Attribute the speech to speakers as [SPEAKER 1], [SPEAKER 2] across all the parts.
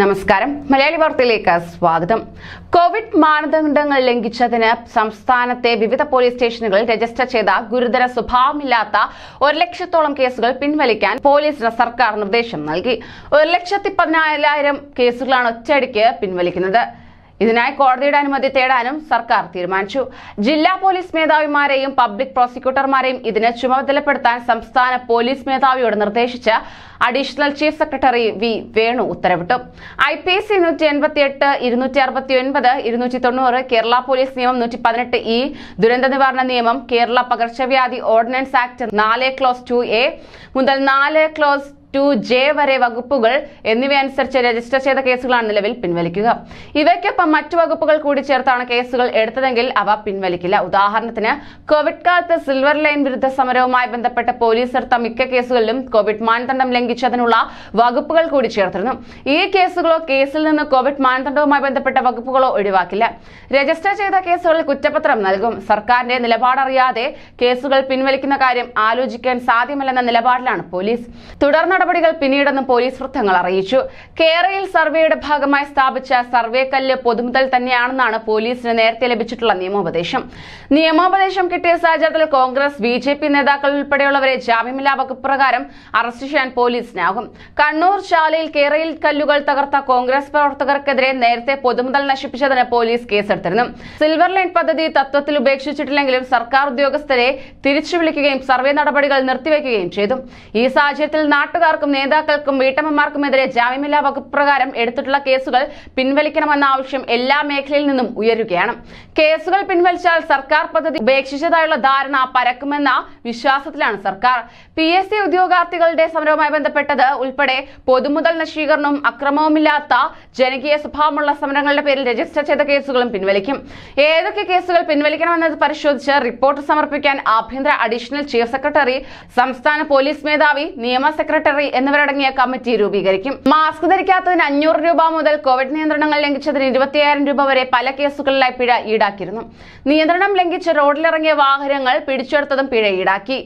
[SPEAKER 1] നമസ്കാരം മലയാളി വാർത്തയിലേക്ക് സ്വാഗതം കോവിഡ് മാനദണ്ഡങ്ങൾ ലംഘിച്ചതിന് സംസ്ഥാനത്തെ വിവിധ പോലീസ് സ്റ്റേഷനുകളിൽ രജിസ്റ്റർ ചെയ്ത ഗുരുതര സ്വഭാവമില്ലാത്ത ഒരു ലക്ഷത്തോളം കേസുകൾ പിൻവലിക്കാൻ പോലീസിന് സർക്കാർ നിർദ്ദേശം നൽകി ഒരു ലക്ഷത്തി പതിനാലായിരം കേസുകളാണ് ഒറ്റയടിക്ക് പിൻവലിക്കുന്നത് ഇതിനായി കോടതിയുടെ അനുമതി തേടാനും സർക്കാർ തീരുമാനിച്ചു ജില്ലാ പോലീസ് മേധാവിമാരെയും പബ്ലിക് പ്രോസിക്യൂട്ടർമാരെയും ഇതിനെ ചുമതലപ്പെടുത്താൻ സംസ്ഥാന പോലീസ് മേധാവിയോട് നിർദ്ദേശിച്ച additional chief secretary V Venu ഉത്തരവിട്ടു ഐ പി എസ് സി എൺപത്തി എട്ട് ഇരുന്നൂറ്റി അറുപത്തി ഒൻപത് ഇരുന്നൂറ്റി തൊണ്ണൂറ് കേരള പോലീസ് നിയമം നൂറ്റി പതിനെട്ട് ഇ ദുരന്ത നിവാരണ നിയമം കേരള പകർച്ചവ്യാധി ഓർഡിനൻസ് ആക്ട് നാല് ക്ലോസ് ടു എ മുതൽ നാല് ക്ലോസ് ടു ജെ വരെ വകുപ്പുകൾ അനുസരിച്ച് രജിസ്റ്റർ ചെയ്ത കേസുകളാണ് നിലവിൽ പിൻവലിക്കുക ഇവയ്ക്കൊപ്പം മറ്റു വകുപ്പുകൾ കൂടി ചേർത്താണ് കേസുകൾ എടുത്തതെങ്കിൽ അവ പിൻവലിക്കില്ല ഉദാഹരണത്തിന് കോവിഡ് കാലത്ത് സിൽവർ ലൈൻ വിരുദ്ധ സമരവുമായി ബന്ധപ്പെട്ട പോലീസ് എടുത്ത മിക്ക കേസുകളിലും കോവിഡ് മാനദണ്ഡം ലംഘിച്ചതിനുള്ള വകുപ്പുകൾ കൂടി ചേർത്തിരുന്നു ഈ കേസുകളോ കേസിൽ നിന്ന് കോവിഡ് മാനദണ്ഡവുമായി ബന്ധപ്പെട്ട വകുപ്പുകളോ ഒഴിവാക്കില്ല രജിസ്റ്റർ ചെയ്ത കേസുകളിൽ കുറ്റപത്രം നൽകും സർക്കാരിന്റെ നിലപാടറിയാതെ കേസുകൾ പിൻവലിക്കുന്ന കാര്യം ആലോചിക്കാൻ സാധ്യമല്ലെന്ന നിലപാടിലാണ് പോലീസ് തുടർന്ന് നടപടികൾ പിന്നീടെന്ന് പോലീസ് വൃത്തങ്ങൾ അറിയിച്ചു കേരയിൽ സർവേയുടെ ഭാഗമായി സ്ഥാപിച്ച സർവേക്കല്ല് പൊതുമുതൽ തന്നെയാണെന്നാണ് പോലീസിന് നേരത്തെ ലഭിച്ചിട്ടുള്ള നിയമോപദേശം നിയമോപദേശം കിട്ടിയ സാഹചര്യത്തിൽ കോൺഗ്രസ് ബി ജെ പി നേതാക്കൾ ഉൾപ്പെടെയുള്ളവരെ ജാമ്യമില്ലാ വകുപ്പ് പ്രകാരം അറസ്റ്റ് ചെയ്യാൻ പോലീസിനാകും കണ്ണൂർ ചാലയിൽ കേരയിൽ കല്ലുകൾ തകർത്ത കോൺഗ്രസ് പ്രവർത്തകർക്കെതിരെ നേരത്തെ പൊതുമുതൽ നശിപ്പിച്ചതിന് പോലീസ് കേസെടുത്തിരുന്നു സിൽവർ ലൈൻ പദ്ധതി തത്വത്തിൽ ഉപേക്ഷിച്ചിട്ടില്ലെങ്കിലും സർക്കാർ ഉദ്യോഗസ്ഥരെ തിരിച്ചു വിളിക്കുകയും സർവേ നടപടികൾ നിർത്തിവെക്കുകയും ചെയ്തു ഈ സാഹചര്യത്തിൽ നാട്ടുകാർ പ്രവർത്തകർക്കും നേതാക്കൾക്കും വീട്ടമ്മമാർക്കുമെതിരെ ജാമ്യമില്ലാ വകുപ്പ് പ്രകാരം എടുത്തിട്ടുള്ള കേസുകൾ പിൻവലിക്കണമെന്ന ആവശ്യം എല്ലാ മേഖലയിൽ നിന്നും ഉയരുകയാണ് കേസുകൾ പിൻവലിച്ചാൽ സർക്കാർ പദ്ധതി ഉപേക്ഷിച്ചതായുള്ള ധാരണ പരക്കുമെന്ന വിശ്വാസത്തിലാണ് സർക്കാർ പി എസ് സി ഉദ്യോഗാർത്ഥികളുടെ സമരവുമായി ബന്ധപ്പെട്ടത് ഉൾപ്പെടെ പൊതുമുതൽ നശീകരണവും അക്രമവുമില്ലാത്ത ജനകീയ സ്വഭാവമുള്ള സമരങ്ങളുടെ പേരിൽ രജിസ്റ്റർ ചെയ്ത കേസുകളും പിൻവലിക്കും ഏതൊക്കെ കേസുകൾ പിൻവലിക്കണമെന്നത് പരിശോധിച്ച് റിപ്പോർട്ട് സമർപ്പിക്കാൻ ആഭ്യന്തര അഡീഷണൽ ചീഫ് സെക്രട്ടറി സംസ്ഥാന പോലീസ് മേധാവി നിയമ സെക്രട്ടറി സെക്രട്ടറി എന്നിവരടങ്ങിയ കമ്മിറ്റി രൂപീകരിക്കും മാസ്ക് ധരിക്കാത്തതിന് അഞ്ഞൂറ് രൂപ മുതൽ കോവിഡ് നിയന്ത്രണങ്ങൾ ലംഘിച്ചതിന് ഇരുപത്തിയായിരം രൂപ വരെ പല കേസുകളിലായി പിഴ ഈടാക്കിയിരുന്നു നിയന്ത്രണം ലംഘിച്ച് റോഡിലിറങ്ങിയ വാഹനങ്ങൾ പിടിച്ചെടുത്തതും പിഴ ഈടാക്കി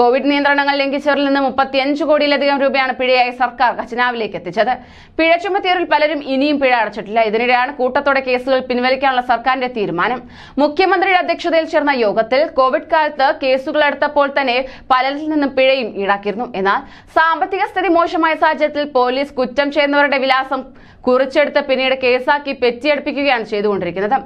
[SPEAKER 1] കോവിഡ് നിയന്ത്രണങ്ങൾ ലംഘിച്ചവരിൽ നിന്ന് മുപ്പത്തിയഞ്ച് കോടിയിലധികം രൂപയാണ് പിഴയായി സർക്കാർ ഖജനാവിലേക്ക് എത്തിച്ചത് പിഴ ചുമത്തിയവരിൽ പലരും ഇനിയും പിഴ അടച്ചിട്ടില്ല ഇതിനിടെയാണ് കൂട്ടത്തോടെ കേസുകൾ പിൻവലിക്കാനുള്ള സർക്കാരിന്റെ തീരുമാനം മുഖ്യമന്ത്രിയുടെ അധ്യക്ഷതയിൽ ചേർന്ന യോഗത്തിൽ കോവിഡ് കാലത്ത് കേസുകൾ എടുത്തപ്പോൾ തന്നെ പലരിൽ നിന്നും പിഴയും ഈടാക്കിയിരുന്നു എന്നാൽ സാമ്പത്തിക സാമ്പത്തിക മോശമായ സാഹചര്യത്തിൽ പോലീസ് കുറ്റം ചെയ്യുന്നവരുടെ വിലാസം കുറിച്ചെടുത്ത് പിന്നീട് കേസാക്കി പെറ്റിയടിപ്പിക്കുകയാണ് ചെയ്തുകൊണ്ടിരിക്കുന്നത്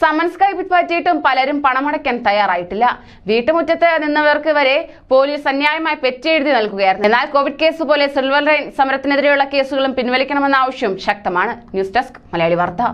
[SPEAKER 1] സമൻസ് കൈപ്പറ്റിയിട്ടും പലരും പണമടയ്ക്കാൻ തയ്യാറായിട്ടില്ല വീട്ടുമുറ്റത്ത് നിന്നവർക്ക് വരെ പോലീസ് അന്യായമായി പെറ്റിയെഴുതി നൽകുകയായിരുന്നു എന്നാൽ കോവിഡ് കേസ് പോലെ സിൽവർ ലൈൻ സമരത്തിനെതിരെയുള്ള കേസുകളും പിൻവലിക്കണമെന്ന ആവശ്യം ശക്തമാണ് ന്യൂസ് ഡെസ്ക് മലയാളി വാർത്ത